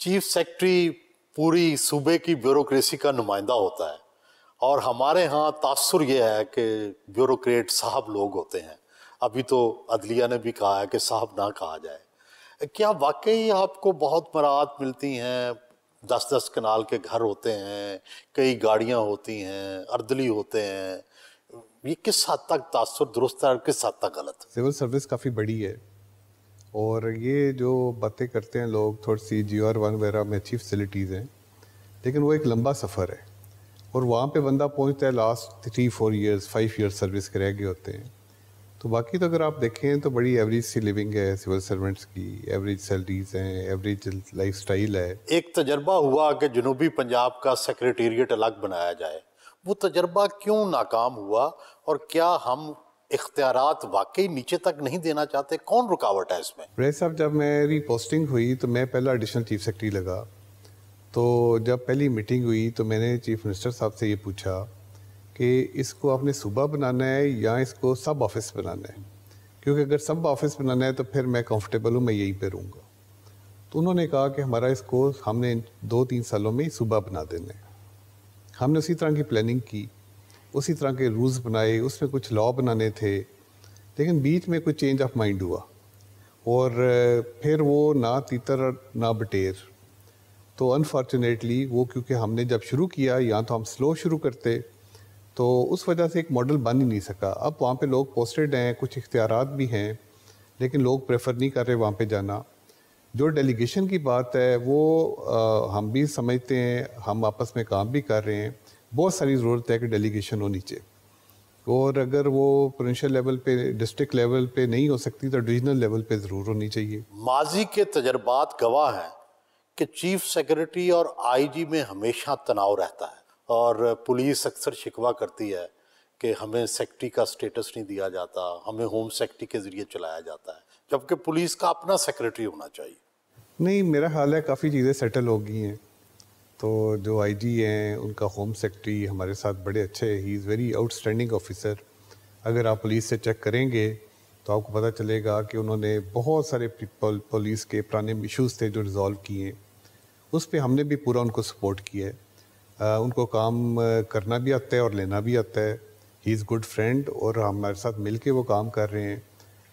chief secretary पूरी सूबे की ब्यूरोक्रेसी का नुमाइंदा होता है और हमारे यहाँ तासर ये है कि ब्यूरोक्रेट साहब लोग होते हैं अभी तो अदलिया ने भी कहा है कि साहब ना कहा जाए क्या वाकई आपको बहुत मराहत मिलती हैं दस दस कनाल के घर होते हैं कई गाड़ियाँ होती हैं अर्दली होते हैं ये किस हद तक तासर दुरुस्त है और किस हद तक गलत है सिविल सर्विस काफ़ी बड़ी है और ये जो बातें करते हैं लोग थोड़ी सी जी आर वन वगैरह में अच्छी फैसिलिटीज़ हैं लेकिन वो एक लंबा सफ़र है और वहाँ पे बंदा पहुँचता है last three four years five years service के रह गए होते हैं तो बाकी तो अगर आप देखें तो बड़ी एवरेज सी लिविंग है सिविल सर्वेंट्स की एवरेज सैलरीज हैं एवरेज लाइफ है एक तजर्बा हुआ कि जनूबी पंजाब का सेक्रेटेरिएट अलग बनाया जाए वो तजर्बा क्यों नाकाम हुआ और क्या हम इख्तियारत वाकई नीचे तक नहीं देना चाहते कौन रुकावट है इसमें रे साहब जब मेरी पोस्टिंग हुई तो मैं पहला एडिशनल चीफ सेक्रेटरी लगा तो जब पहली मीटिंग हुई तो मैंने चीफ मिनिस्टर साहब से ये पूछा कि इसको आपने सुबह बनाना है या इसको सब ऑफिस बनाना है क्योंकि अगर सब ऑफिस बनाना है तो फिर मैं कंफर्टेबल हूँ मैं यहीं पर रहूँगा तो उन्होंने कहा कि हमारा इसको हमने दो तीन सालों में ही सुबह बना देना है हमने उसी तरह की प्लानिंग की उसी तरह के रूल्स बनाए उसमें कुछ लॉ बनाने थे लेकिन बीच में कुछ चेंज ऑफ माइंड हुआ और फिर वो ना तीतर ना बटेर तो अनफॉर्चुनेटली वो क्योंकि हमने जब शुरू किया या तो हम स्लो शुरू करते तो उस वजह से एक मॉडल बन ही नहीं सका अब वहाँ पे लोग पोस्टेड हैं कुछ इख्तियार भी हैं लेकिन लोग प्रेफर नहीं कर रहे वहाँ पे जाना जो डेलीगेशन की बात है वो आ, हम भी समझते हैं हम आपस में काम भी कर रहे हैं बहुत सारी ज़रूरत है कि डेलीगेशन हो नीचे और अगर वो प्रोविंशियल लेवल पे डिस्ट्रिक्ट लेवल पे नहीं हो सकती तो डिवीजनल लेवल पे ज़रूर होनी चाहिए माजी के तजर्बात गवाह हैं कि चीफ सेक्रेटरी और आईजी में हमेशा तनाव रहता है और पुलिस अक्सर शिकवा करती है कि हमें सेक्रेटरी का स्टेटस नहीं दिया जाता हमें होम सेक्रेटरी के ज़रिए चलाया जाता है जबकि पुलिस का अपना सेक्रेटरी होना चाहिए नहीं मेरा ख्याल है काफ़ी चीज़ें सेटल हो गई हैं तो जो आईजी हैं उनका होम सेक्रेटरी हमारे साथ बड़े अच्छे he is very outstanding officer अगर आप पुलिस से चेक करेंगे तो आपको पता चलेगा कि उन्होंने बहुत सारे पीपल पुलिस के पुराने इश्यूज़ थे जो रिज़ॉल्व किए उस पर हमने भी पूरा उनको सपोर्ट किया है आ, उनको काम करना भी आता है और लेना भी आता है ही इज़ गुड फ्रेंड और हमारे साथ मिल के वो काम कर रहे हैं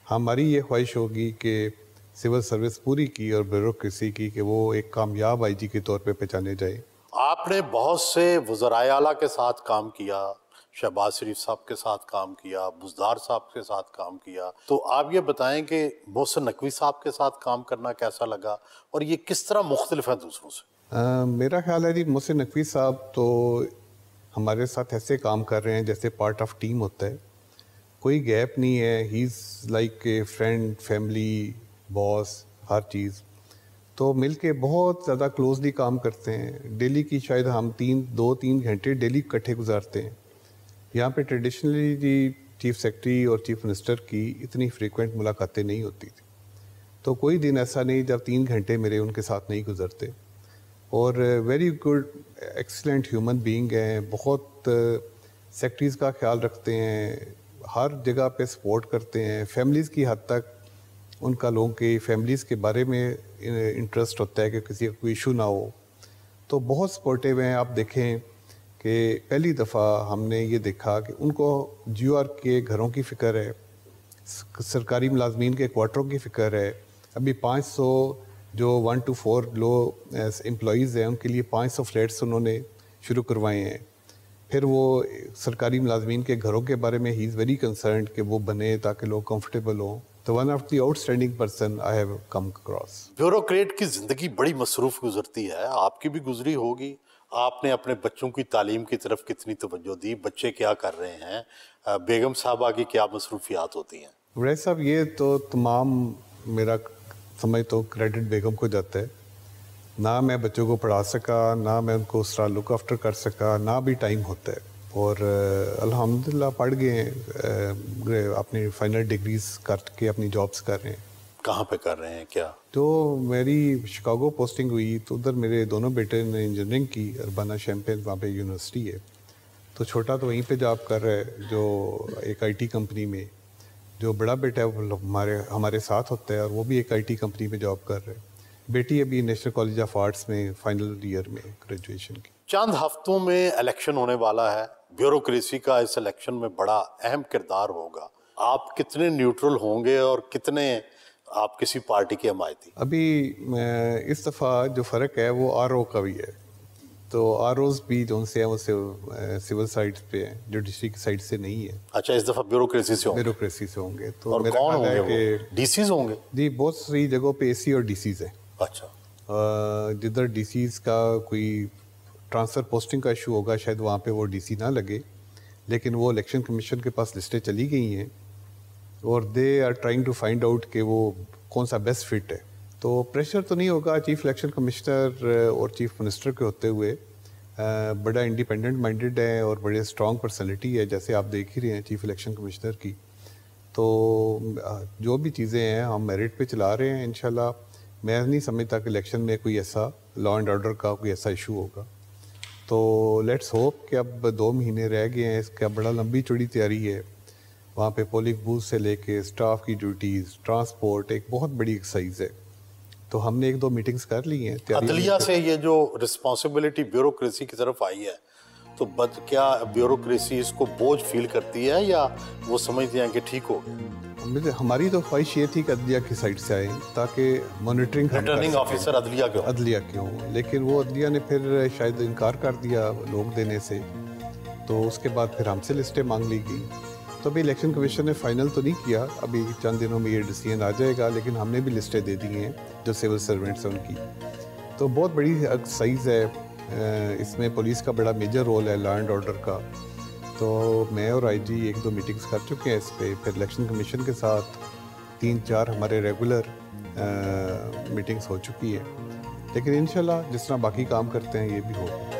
हमारी ये ख्वाहिश होगी कि सिविल सर्विस पूरी की और ब्यूरोक्रेसी की कि वो एक कामयाब आईजी के तौर पे पहचाने जाए आपने बहुत से वजराय आला के साथ काम किया शहबाज शरीफ साहब के साथ काम किया बुजदार साहब के साथ काम किया तो आप ये बताएं कि मोहसिन नकवी साहब के साथ काम करना कैसा लगा और ये किस तरह मुख्तलिफ है दूसरों से आ, मेरा ख्याल है जी मोहसिन नकवी साहब तो हमारे साथ ऐसे काम कर रहे हैं जैसे पार्ट ऑफ टीम होता है कोई गैप नहीं है he is like a friend family boss हर चीज़ तो मिल के बहुत ज़्यादा क्लोजली काम करते हैं डेली की शायद हम तीन दो तीन घंटे डेली इकट्ठे गुजारते हैं यहाँ पे ट्रेडिशनली जी चीफ सेक्रेटरी और चीफ मिनिस्टर की इतनी फ्रीक्वेंट मुलाकातें नहीं होती थी तो कोई दिन ऐसा नहीं जब तीन घंटे मेरे उनके साथ नहीं गुजरते और very good excellent human being हैं बहुत सेक्रेटरीज़ का ख्याल रखते हैं हर जगह पे सपोर्ट करते हैं फैमिलीज़ की हद तक उनका लोगों की फैमिलीज़ के बारे में इंटरेस्ट होता है कि किसी का कोई इशू ना हो तो बहुत सपोर्टिव हैं आप देखें कि पहली दफ़ा हमने ये देखा कि उनको जी के घरों की फ़िक्र है सरकारी मुलाजमीन के क्वार्टरों की फ़िक्र है अभी 500 जो one to four low employees हैं उनके लिए 500 फ्लैट्स उन्होंने शुरू करवाए हैं फिर वो सरकारी मुलाजमीन के घरों के बारे में ही इज़ वेरी कंसर्न कि वो बने ताकि लोग कंफर्टेबल हों तो one of the outstanding person I have come across bureaucrat की ज़िंदगी बड़ी मसरूफ़ गुजरती है आपकी भी गुजरी होगी आपने अपने बच्चों की तालीम की तरफ कितनी तवज्जो दी बच्चे क्या कर रहे हैं बेगम साहबा की क्या मसरूफियात होती हैं वैसे साहब ये तो तमाम मेरा समझ तो क्रेडिट बेगम को जाता है ना मैं बच्चों को पढ़ा सका ना मैं उनको उस लुक आफ्टर कर सका ना भी टाइम होता है और अल्हम्दुलिल्लाह पढ़ गए अपनी फाइनल डिग्रीज करके अपनी जॉब्स कर रहे हैं कहाँ पे कर रहे हैं क्या तो मेरी शिकागो पोस्टिंग हुई तो उधर मेरे दोनों बेटे ने इंजीनियरिंग की अरबाना शैम्पियन वहाँ पे यूनिवर्सिटी है तो छोटा तो वहीं पे जॉब कर रहा है जो एक आईटी कंपनी में जो बड़ा बेटा है वो हमारे हमारे साथ होता है और वो भी एक आईटी कंपनी में जॉब कर रहे हैं बेटी अभी नेशनल कॉलेज ऑफ आर्ट्स में फाइनल ईयर में ग्रेजुएशन की चंद हफ्तों में इलेक्शन होने वाला है ब्यूरोक्रेसी का इस इलेक्शन में बड़ा अहम किरदार होगा आप कितने न्यूट्रल होंगे और कितने आप किसी पार्टी के हमायती अभी इस दफ़ा जो फ़र्क है वो आर का भी है तो आर ओज भी जो उनसे हैं वो सिविल साइड पे हैं जुडिशरी की साइड से नहीं है अच्छा इस दफ़ा ब्यूरोक्रेसी से ब्यूरोक्रेसी से होंगे तो और मेरा कौन होंगे डीसीज होंगे जी बहुत सारी जगहों पे ए और डीसीज है अच्छा जिधर डीसीज का कोई ट्रांसफ़र पोस्टिंग का इशू होगा शायद वहाँ पे वो डीसी ना लगे लेकिन वो इलेक्शन कमीशन के पास लिस्टें चली गई हैं और they are trying to find out कि वो कौन सा बेस्ट फिट है तो प्रेशर तो नहीं होगा चीफ इलेक्शन कमिश्नर और चीफ मिनिस्टर के होते हुए uh, बड़ा इंडिपेंडेंट माइंडेड है और बड़े स्ट्रॉन्ग पर्सनलिटी है जैसे आप देख ही रहे हैं चीफ इलेक्शन कमिश्नर की तो uh, जो भी चीज़ें हैं हम मेरिट पे चला रहे हैं इन मैं नहीं समझता कि इलेक्शन में कोई ऐसा लॉ एंड ऑर्डर का कोई ऐसा इशू होगा तो लेट्स होप कि अब दो महीने रह गए हैं इसका बड़ा लंबी चुड़ी तैयारी है वहाँ पे पोलिंग बूथ से लेके स्टाफ की ड्यूटीज़ ट्रांसपोर्ट एक बहुत बड़ी एक्सरसाइज है तो हमने एक दो मीटिंग्स कर ली हैं अदलिया से ये जो रिस्पॉन्सिबिलिटी ब्यूरोक्रेसी की तरफ आई है तो बद क्या ब्यूरोक्रेसी इसको बोझ फील करती है या वो समझते हैं कि ठीक हो गया हमारी तो ख्वाहिश ये थी कि अदलिया की साइड से आए ताकि मॉनिटरिंग रिटर्निंग ऑफिसर अदलिया के अदलिया के हों लेकिन वो अदलिया ने फिर शायद इनकार कर दिया लोग देने से तो उसके बाद फिर हमसे लिस्टें मांग ली गई तो अभी इलेक्शन कमीशन ने फाइनल तो नहीं किया अभी चंद दिनों में ये डिसीजन आ जाएगा लेकिन हमने भी लिस्टें दे दी हैं जो सिविल सर्वेंट्स हैं उनकी तो बहुत बड़ी साइज़ है इसमें पुलिस का बड़ा मेजर रोल है लॉ एंड ऑर्डर का तो मैं और आईजी एक दो मीटिंग्स कर चुके हैं इस पर फिर इलेक्शन कमीशन के साथ तीन चार हमारे रेगुलर मीटिंग्स हो चुकी है लेकिन इन जिस तरह बाकी काम करते हैं ये भी होगा